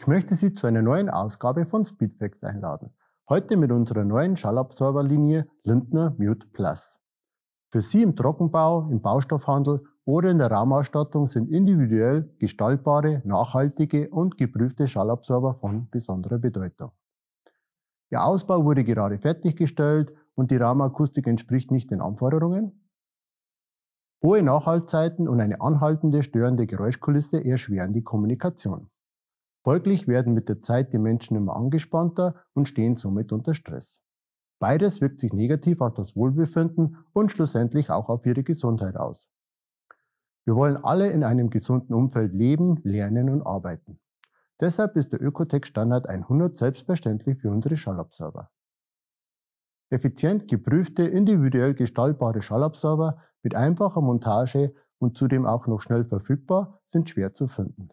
Ich möchte Sie zu einer neuen Ausgabe von Speedfacts einladen. Heute mit unserer neuen Schallabsorberlinie Lindner Mute Plus. Für Sie im Trockenbau, im Baustoffhandel oder in der Raumausstattung sind individuell gestaltbare, nachhaltige und geprüfte Schallabsorber von besonderer Bedeutung. Ihr Ausbau wurde gerade fertiggestellt und die Raumakustik entspricht nicht den Anforderungen. Hohe Nachhaltzeiten und eine anhaltende störende Geräuschkulisse erschweren die Kommunikation. Folglich werden mit der Zeit die Menschen immer angespannter und stehen somit unter Stress. Beides wirkt sich negativ auf das Wohlbefinden und schlussendlich auch auf ihre Gesundheit aus. Wir wollen alle in einem gesunden Umfeld leben, lernen und arbeiten. Deshalb ist der Ökotech-Standard 100 selbstverständlich für unsere Schallabsorber. Effizient geprüfte, individuell gestaltbare Schallabsorber mit einfacher Montage und zudem auch noch schnell verfügbar sind schwer zu finden.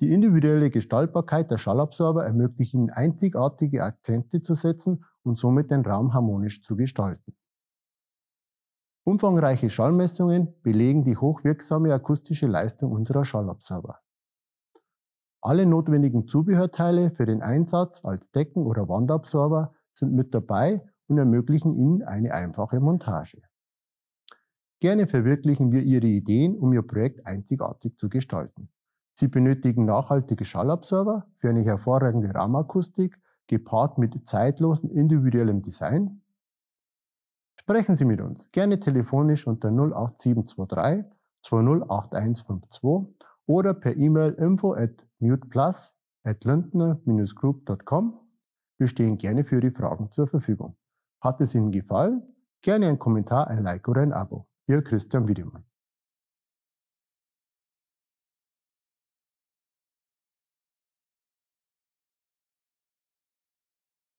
Die individuelle Gestaltbarkeit der Schallabsorber ermöglicht ihnen einzigartige Akzente zu setzen und somit den Raum harmonisch zu gestalten. Umfangreiche Schallmessungen belegen die hochwirksame akustische Leistung unserer Schallabsorber. Alle notwendigen Zubehörteile für den Einsatz als Decken- oder Wandabsorber sind mit dabei und ermöglichen Ihnen eine einfache Montage. Gerne verwirklichen wir Ihre Ideen, um Ihr Projekt einzigartig zu gestalten. Sie benötigen nachhaltige Schallabsorber für eine hervorragende Raumakustik, gepaart mit zeitlosem individuellem Design. Sprechen Sie mit uns gerne telefonisch unter 08723 208152 oder per E-Mail info at muteplus at lindner-group.com. Wir stehen gerne für Ihre Fragen zur Verfügung. Hat es Ihnen gefallen? Gerne einen Kommentar, ein Like oder ein Abo. Ihr Christian Wiedemann.